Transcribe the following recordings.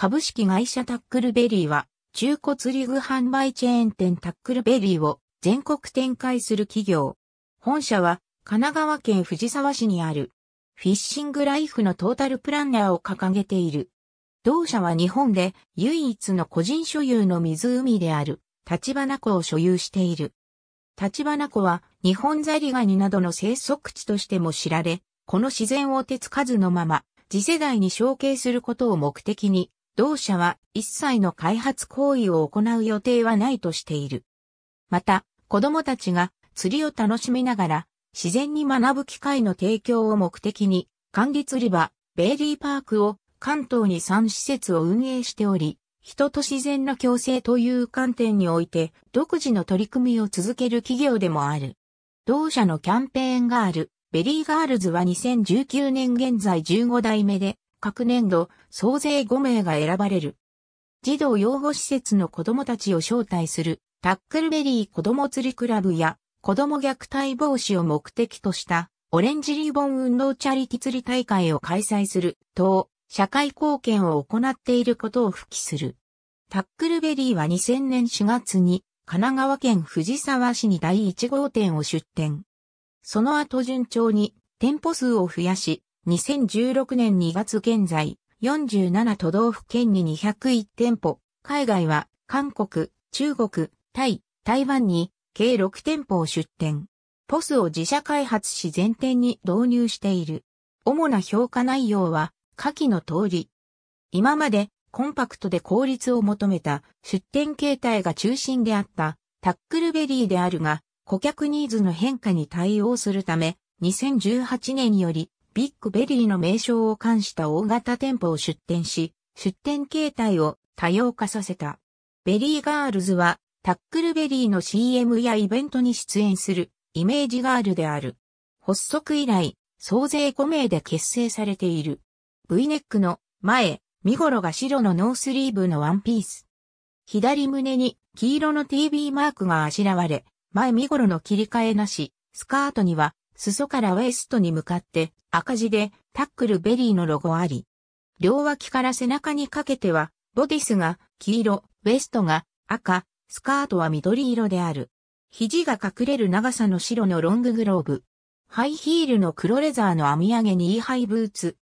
株式会社タックルベリーは、中古釣り具販売チェーン店タックルベリーを全国展開する企業。本社は、神奈川県藤沢市にある、フィッシングライフのトータルプランナーを掲げている。同社は日本で唯一の個人所有の湖である、立花湖を所有している。立花湖は日本ザリガニなどの生息地としても知られ、この自然を手つかずのまま、次世代に承継することを目的に、同社は一切の開発行為を行う予定はないとしている。また、子供たちが釣りを楽しみながら、自然に学ぶ機会の提供を目的に、管理釣り場、ベイリーパークを関東に3施設を運営しており、人と自然の共生という観点において、独自の取り組みを続ける企業でもある。同社のキャンペーンガール、ベリーガールズは2019年現在15代目で、各年度、総勢5名が選ばれる。児童養護施設の子供たちを招待する、タックルベリー子供釣りクラブや、子供虐待防止を目的とした、オレンジリボン運動チャリティ釣り大会を開催する、等、社会貢献を行っていることを付記する。タックルベリーは2000年4月に、神奈川県藤沢市に第1号店を出店。その後順調に店舗数を増やし、2016年2月現在、47都道府県に201店舗、海外は韓国、中国、タイ、台湾に計6店舗を出店。ポスを自社開発し全店に導入している。主な評価内容は、下記の通り。今までコンパクトで効率を求めた出店形態が中心であったタックルベリーであるが、顧客ニーズの変化に対応するため、2018年よりビッグベリーの名称を冠した大型店舗を出店し、出店形態を多様化させた。ベリーガールズは、タックルベリーの CM やイベントに出演するイメージガールである。発足以来、総勢5名で結成されている。V ネックの前、見頃が白のノースリーブのワンピース。左胸に黄色の TV マークがあしらわれ、前身頃の切り替えなし、スカートには裾からウエストに向かって赤字でタックルベリーのロゴあり。両脇から背中にかけては、ボディスが黄色、ウエストが赤、スカートは緑色である。肘が隠れる長さの白のロンググローブ。ハイヒールの黒レザーの網上げにイーハイブーツ。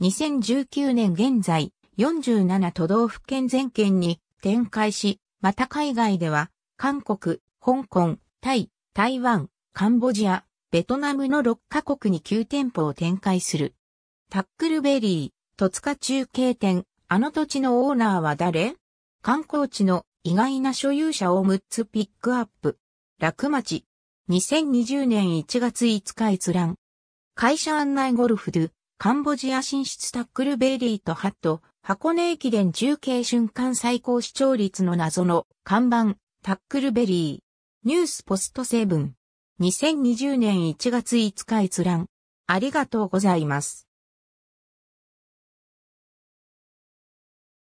2019年現在、47都道府県全県に展開し、また海外では、韓国、香港、タイ、台湾、カンボジア、ベトナムの6カ国に9店舗を展開する。タックルベリー、戸塚中継店、あの土地のオーナーは誰観光地の意外な所有者を6つピックアップ。楽町。2020年1月5日閲覧。会社案内ゴルフドゥ、カンボジア進出タックルベリーとハット、箱根駅伝中継瞬間最高視聴率の謎の看板、タックルベリー。ニュースポストセブン。2020年1月5日閲覧。ありがとうございます。